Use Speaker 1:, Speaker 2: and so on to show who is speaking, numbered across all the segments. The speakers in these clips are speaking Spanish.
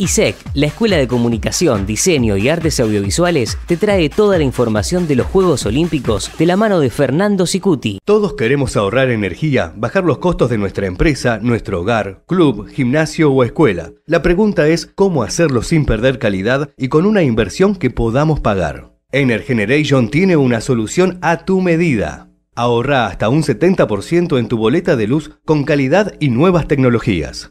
Speaker 1: ISEC, la Escuela de Comunicación, Diseño y Artes Audiovisuales, te trae toda la información de los Juegos Olímpicos de la mano de Fernando Sicuti. Todos queremos ahorrar energía, bajar los costos de nuestra empresa, nuestro hogar, club, gimnasio o escuela. La pregunta es cómo hacerlo sin perder calidad y con una inversión que podamos pagar. Energeneration tiene una solución a tu medida. Ahorra hasta un 70% en tu boleta de luz con calidad y nuevas tecnologías.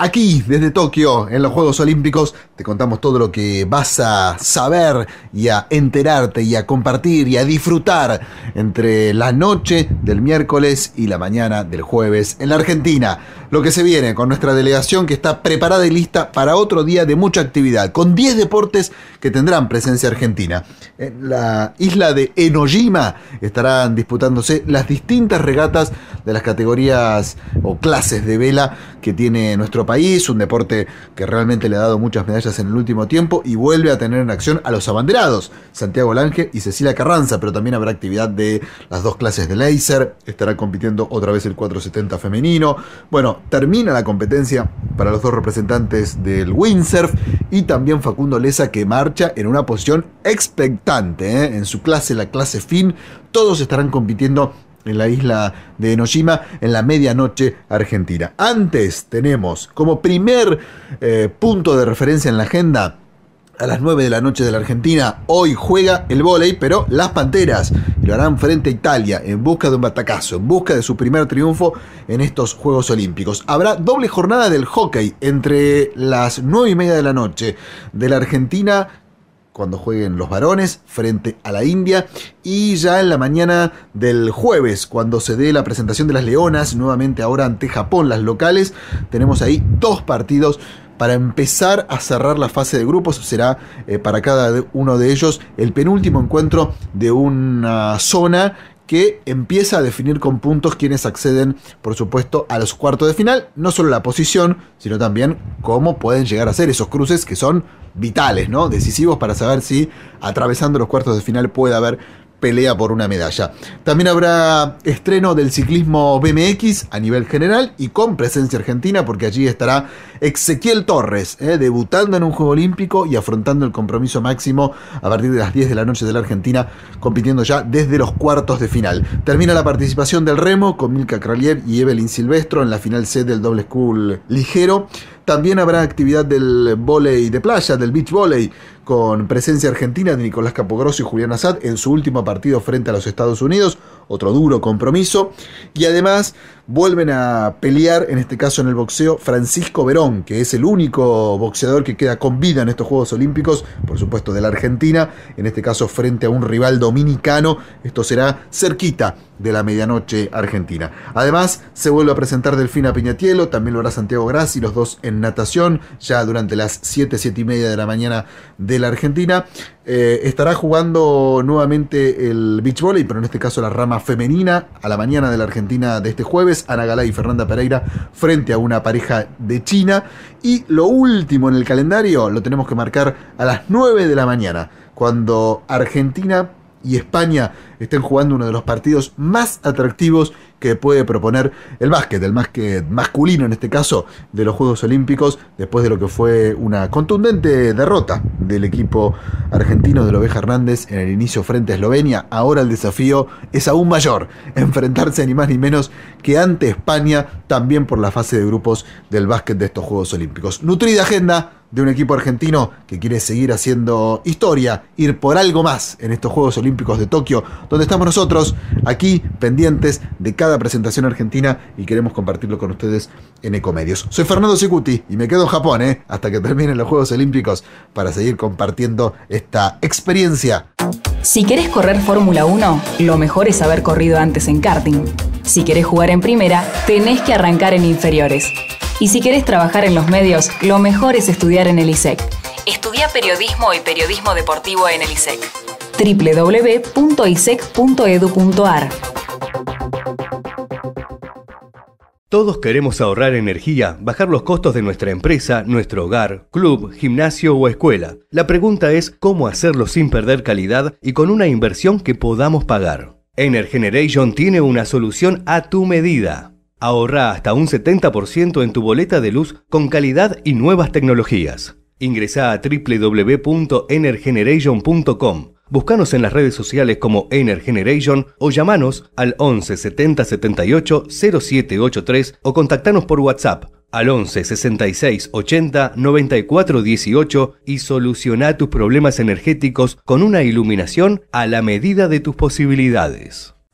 Speaker 1: Aquí, desde
Speaker 2: Tokio, en los Juegos Olímpicos, te contamos todo lo que vas a saber y a enterarte y a compartir y a disfrutar entre la noche del miércoles y la mañana del jueves en la Argentina. Lo que se viene con nuestra delegación que está preparada y lista para otro día de mucha actividad, con 10 deportes que tendrán presencia argentina. En la isla de Enojima estarán disputándose las distintas regatas de las categorías o clases de vela que tiene nuestro país, un deporte que realmente le ha dado muchas medallas en el último tiempo y vuelve a tener en acción a los abanderados, Santiago Lange y Cecilia Carranza, pero también habrá actividad de las dos clases de laser, estará compitiendo otra vez el 470 femenino, bueno, termina la competencia para los dos representantes del windsurf y también Facundo Leza que marcha en una posición expectante, ¿eh? en su clase, la clase fin, todos estarán compitiendo en la isla de Enoshima en la medianoche argentina. Antes tenemos como primer eh, punto de referencia en la agenda a las 9 de la noche de la Argentina. Hoy juega el vóley, pero las Panteras lo harán frente a Italia en busca de un batacazo, en busca de su primer triunfo en estos Juegos Olímpicos. Habrá doble jornada del hockey entre las 9 y media de la noche de la Argentina cuando jueguen los varones frente a la India y ya en la mañana del jueves cuando se dé la presentación de las Leonas nuevamente ahora ante Japón las locales tenemos ahí dos partidos para empezar a cerrar la fase de grupos será eh, para cada uno de ellos el penúltimo encuentro de una zona que empieza a definir con puntos quienes acceden, por supuesto, a los cuartos de final, no solo la posición, sino también cómo pueden llegar a ser esos cruces que son vitales, ¿no? Decisivos para saber si atravesando los cuartos de final puede haber pelea por una medalla. También habrá estreno del ciclismo BMX a nivel general y con presencia argentina porque allí estará Ezequiel Torres, eh, debutando en un Juego Olímpico y afrontando el compromiso máximo a partir de las 10 de la noche de la Argentina, compitiendo ya desde los cuartos de final. Termina la participación del remo con Milka Kraliev y Evelyn Silvestro en la final C del doble school ligero. También habrá actividad del volei de playa, del beach volley, con presencia argentina de Nicolás Capogrosso y Julián Assad en su último partido frente a los Estados Unidos, otro duro compromiso. Y además vuelven a pelear, en este caso en el boxeo, Francisco Verón, que es el único boxeador que queda con vida en estos Juegos Olímpicos, por supuesto de la Argentina, en este caso frente a un rival dominicano, esto será cerquita de la medianoche argentina. Además, se vuelve a presentar Delfina Piñatielo, también lo hará Santiago y los dos en natación, ya durante las 7, 7 y media de la mañana de la Argentina. Eh, estará jugando nuevamente el beach volley, pero en este caso la rama femenina, a la mañana de la Argentina de este jueves Ana Galá y Fernanda Pereira frente a una pareja de China. Y lo último en el calendario lo tenemos que marcar a las 9 de la mañana, cuando Argentina y España estén jugando uno de los partidos más atractivos que puede proponer el básquet, el básquet masculino en este caso de los Juegos Olímpicos, después de lo que fue una contundente derrota del equipo argentino de la Hernández en el inicio frente a Eslovenia. Ahora el desafío es aún mayor, enfrentarse ni más ni menos que ante España, también por la fase de grupos del básquet de estos Juegos Olímpicos. Nutrida agenda de un equipo argentino que quiere seguir haciendo historia, ir por algo más en estos Juegos Olímpicos de Tokio, donde estamos nosotros aquí pendientes de cada presentación argentina y queremos compartirlo con ustedes en Ecomedios. Soy Fernando Cicuti y me quedo en Japón ¿eh? hasta que terminen los Juegos Olímpicos para seguir compartiendo esta experiencia.
Speaker 1: Si querés correr Fórmula 1, lo mejor es haber corrido antes en karting. Si querés jugar en primera, tenés que arrancar en inferiores. Y si quieres trabajar en los medios, lo mejor es estudiar en el ISEC. Estudia periodismo y periodismo deportivo en el ISEC. www.isec.edu.ar Todos queremos ahorrar energía, bajar los costos de nuestra empresa, nuestro hogar, club, gimnasio o escuela. La pregunta es cómo hacerlo sin perder calidad y con una inversión que podamos pagar. Energeneration tiene una solución a tu medida. Ahorra hasta un 70% en tu boleta de luz con calidad y nuevas tecnologías. Ingresa a www.energeneration.com. Búscanos en las redes sociales como Energeneration o llamanos al 11 70 78 0783 o contactanos por WhatsApp al 11 66 80 94 18 y soluciona tus problemas energéticos con una iluminación a la medida de tus posibilidades.